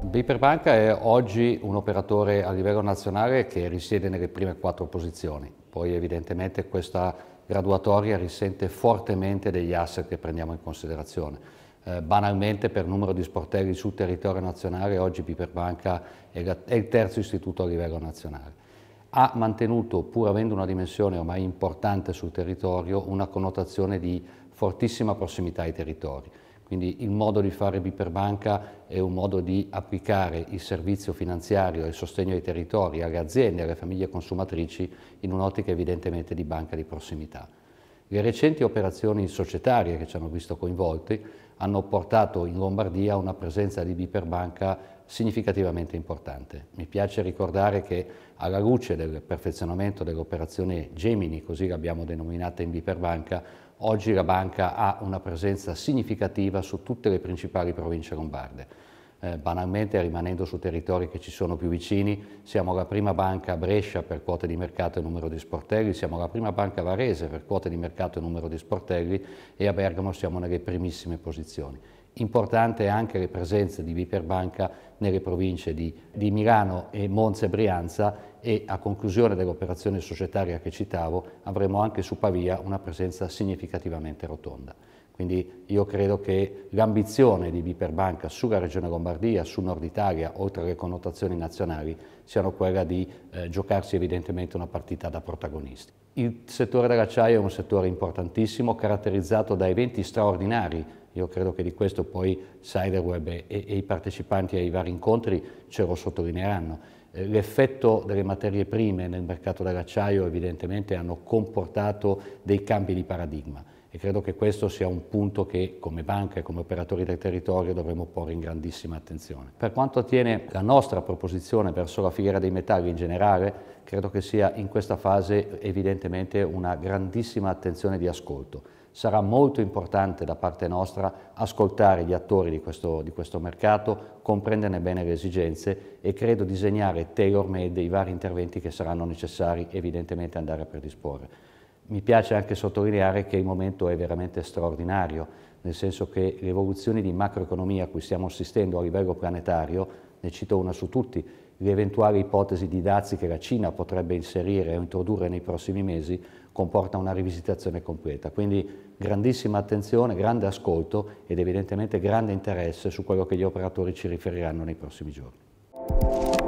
Biperbanca è oggi un operatore a livello nazionale che risiede nelle prime quattro posizioni, poi evidentemente questa graduatoria risente fortemente degli asset che prendiamo in considerazione. Eh, banalmente per numero di sportelli sul territorio nazionale oggi Biperbanca è, è il terzo istituto a livello nazionale. Ha mantenuto, pur avendo una dimensione ormai importante sul territorio, una connotazione di fortissima prossimità ai territori. Quindi il modo di fare Biperbanca è un modo di applicare il servizio finanziario e il sostegno ai territori, alle aziende, alle famiglie consumatrici in un'ottica evidentemente di banca di prossimità. Le recenti operazioni societarie che ci hanno visto coinvolti hanno portato in Lombardia a una presenza di Biperbanca significativamente importante. Mi piace ricordare che alla luce del perfezionamento dell'operazione Gemini, così l'abbiamo denominata in Biperbanca, oggi la banca ha una presenza significativa su tutte le principali province lombarde eh, banalmente rimanendo su territori che ci sono più vicini, siamo la prima banca a Brescia per quote di mercato e numero di sportelli, siamo la prima banca a varese per quote di mercato e numero di sportelli e a Bergamo siamo nelle primissime posizioni. Importante anche le presenze di Viperbanca nelle province di, di Milano e Monza e Brianza e a conclusione dell'operazione societaria che citavo avremo anche su Pavia una presenza significativamente rotonda. Quindi io credo che l'ambizione di Biperbanca sulla regione Lombardia, sul nord Italia, oltre alle connotazioni nazionali, siano quella di eh, giocarsi evidentemente una partita da protagonisti. Il settore dell'acciaio è un settore importantissimo, caratterizzato da eventi straordinari. Io credo che di questo poi Siderweb e, e i partecipanti ai vari incontri ce lo sottolineeranno eh, l'effetto delle materie prime nel mercato dell'acciaio evidentemente hanno comportato dei cambi di paradigma e credo che questo sia un punto che come banca e come operatori del territorio dovremmo porre in grandissima attenzione. Per quanto attiene la nostra proposizione verso la filiera dei metalli in generale, credo che sia in questa fase evidentemente una grandissima attenzione di ascolto. Sarà molto importante da parte nostra ascoltare gli attori di questo, di questo mercato, comprenderne bene le esigenze e credo disegnare tailor-made i vari interventi che saranno necessari evidentemente andare a predisporre. Mi piace anche sottolineare che il momento è veramente straordinario, nel senso che le evoluzioni di macroeconomia a cui stiamo assistendo a livello planetario, ne cito una su tutti, le eventuali ipotesi di dazi che la Cina potrebbe inserire o introdurre nei prossimi mesi comporta una rivisitazione completa. Quindi grandissima attenzione, grande ascolto ed evidentemente grande interesse su quello che gli operatori ci riferiranno nei prossimi giorni.